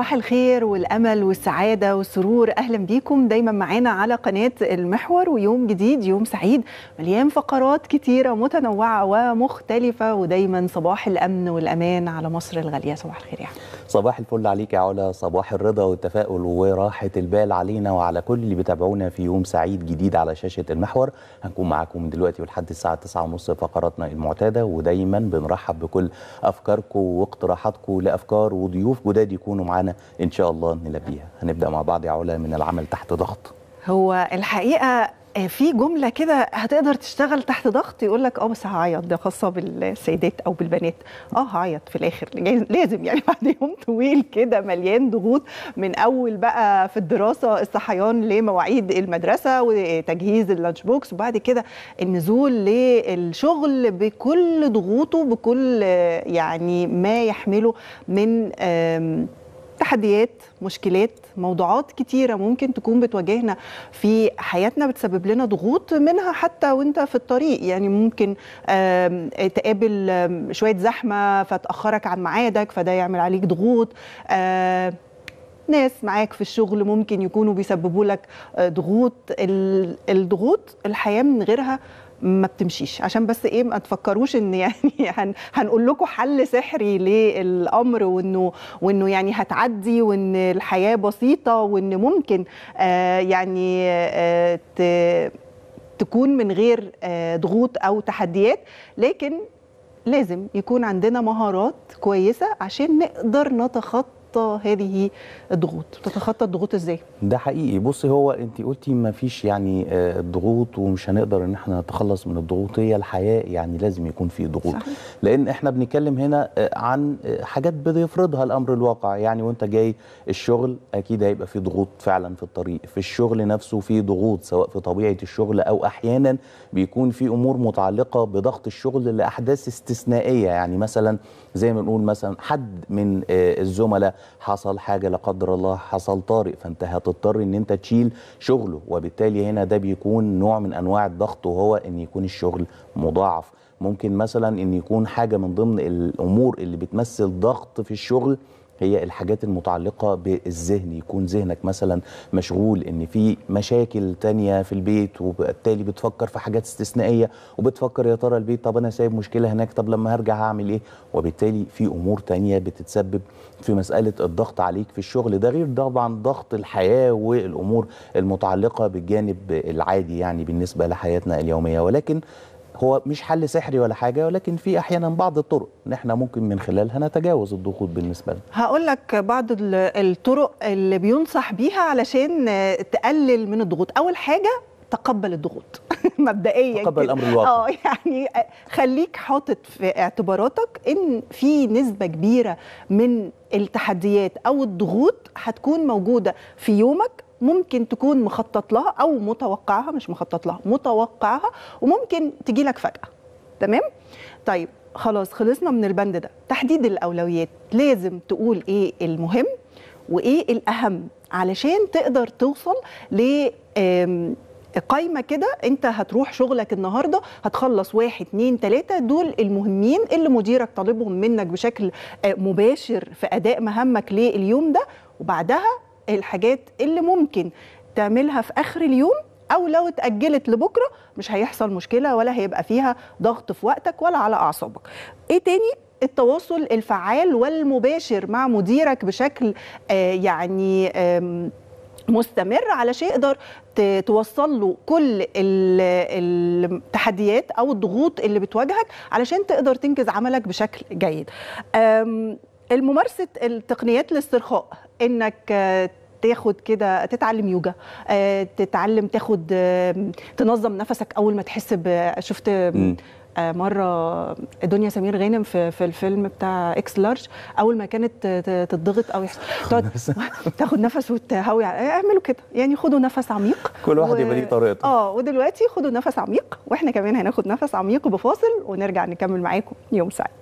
صباح الخير والامل والسعاده والسرور اهلا بيكم دايما معانا على قناه المحور ويوم جديد يوم سعيد مليان فقرات كتيره متنوعه ومختلفه ودايما صباح الامن والامان على مصر الغاليه صباح الخير يا يعني. صباح الفل عليك يا علا صباح الرضا والتفاؤل وراحة البال علينا وعلى كل اللي بيتابعونا في يوم سعيد جديد على شاشة المحور هنكون معاكم من دلوقتي ولحد الساعة 9:30 فقراتنا المعتادة ودايما بنرحب بكل أفكاركم واقتراحاتكم لأفكار وضيوف جداد يكونوا معانا إن شاء الله نلبيها هنبدأ مع بعض يا علا من العمل تحت ضغط هو الحقيقة آه، في جمله كده هتقدر تشتغل تحت ضغط يقول لك اه بس هعيط ده خاصه بالسيدات او بالبنات اه هعيط في الاخر لازم يعني بعد يوم طويل كده مليان ضغوط من اول بقى في الدراسه الصحيان لمواعيد المدرسه وتجهيز اللانش بوكس وبعد كده النزول للشغل بكل ضغوطه بكل آه، يعني ما يحمله من تحديات مشكلات موضوعات كتيره ممكن تكون بتواجهنا في حياتنا بتسبب لنا ضغوط منها حتى وانت في الطريق يعني ممكن تقابل شويه زحمه فتاخرك عن ميعادك فده يعمل عليك ضغوط ناس معاك في الشغل ممكن يكونوا بيسببوا لك آه، ضغوط الضغوط الحياه من غيرها ما بتمشيش عشان بس ايه ما تفكروش ان يعني هن هنقول لكم حل سحري للامر وانه وانه يعني هتعدي وان الحياه بسيطه وان ممكن آه يعني آه تكون من غير آه ضغوط او تحديات لكن لازم يكون عندنا مهارات كويسه عشان نقدر نتخطى تتخطى هذه الضغوط تتخطى الضغوط ازاي ده حقيقي بصي هو انت قلتي ما فيش يعني آه، ضغوط ومش هنقدر ان احنا نتخلص من الضغوط هي الحياه يعني لازم يكون في ضغوط صحيح. لان احنا بنتكلم هنا آه، عن آه، حاجات بيفرضها الامر الواقع يعني وانت جاي الشغل اكيد هيبقى في ضغوط فعلا في الطريق في الشغل نفسه في ضغوط سواء في طبيعه الشغل او احيانا بيكون في امور متعلقه بضغط الشغل لاحداث استثنائيه يعني مثلا زي ما نقول مثلا حد من الزملاء حصل حاجه لا قدر الله حصل طارئ فانت هتضطر ان انت تشيل شغله وبالتالي هنا ده بيكون نوع من انواع الضغط وهو ان يكون الشغل مضاعف ممكن مثلا ان يكون حاجه من ضمن الامور اللي بتمثل ضغط في الشغل هي الحاجات المتعلقه بالذهن يكون ذهنك مثلا مشغول ان في مشاكل تانية في البيت وبالتالي بتفكر في حاجات استثنائيه وبتفكر يا ترى البيت طب انا سايب مشكله هناك طب لما هرجع هعمل ايه وبالتالي في امور تانية بتتسبب في مساله الضغط عليك في الشغل ده غير طبعا ضغط الحياه والامور المتعلقه بالجانب العادي يعني بالنسبه لحياتنا اليوميه ولكن هو مش حل سحري ولا حاجه ولكن في احيانا بعض الطرق ان احنا ممكن من خلالها نتجاوز الضغوط بالنسبه لنا هقول لك بعض الطرق اللي بينصح بيها علشان تقلل من الضغوط اول حاجه تقبل الضغوط مبدئيا تقبل الامر الواقع اه يعني خليك حاطط في اعتباراتك ان في نسبه كبيره من التحديات او الضغوط هتكون موجوده في يومك ممكن تكون مخطط لها او متوقعها مش مخطط لها متوقعها وممكن تجي لك فجاه تمام طيب خلاص خلصنا من البند ده تحديد الاولويات لازم تقول ايه المهم وايه الاهم علشان تقدر توصل ل قايمة كده انت هتروح شغلك النهاردة هتخلص واحد اتنين تلاتة دول المهمين اللي مديرك طالبهم منك بشكل آه، مباشر في أداء مهامك لليوم ده وبعدها الحاجات اللي ممكن تعملها في اخر اليوم او لو اتاجلت لبكره مش هيحصل مشكله ولا هيبقى فيها ضغط في وقتك ولا على اعصابك ايه تاني التواصل الفعال والمباشر مع مديرك بشكل آه، يعني مستمر علشان يقدر توصل له كل التحديات او الضغوط اللي بتواجهك علشان تقدر تنجز عملك بشكل جيد. ممارسه التقنيات الاسترخاء انك آه، تاخد كده تتعلم يوجا آه، تتعلم تاخد آه، تنظم نفسك اول ما تحس شفت آه، مره دنيا سمير غانم في, في الفيلم بتاع اكس لارج اول ما كانت تتضغط او يحصل تقعد تاخد نفس وتهوي اعملوا كده يعني خدوا نفس عميق كل واحد و... يبقى ليه طريقته اه ودلوقتي خدوا نفس عميق واحنا كمان هناخد نفس عميق بفاصل ونرجع نكمل معاكم يوم سعيد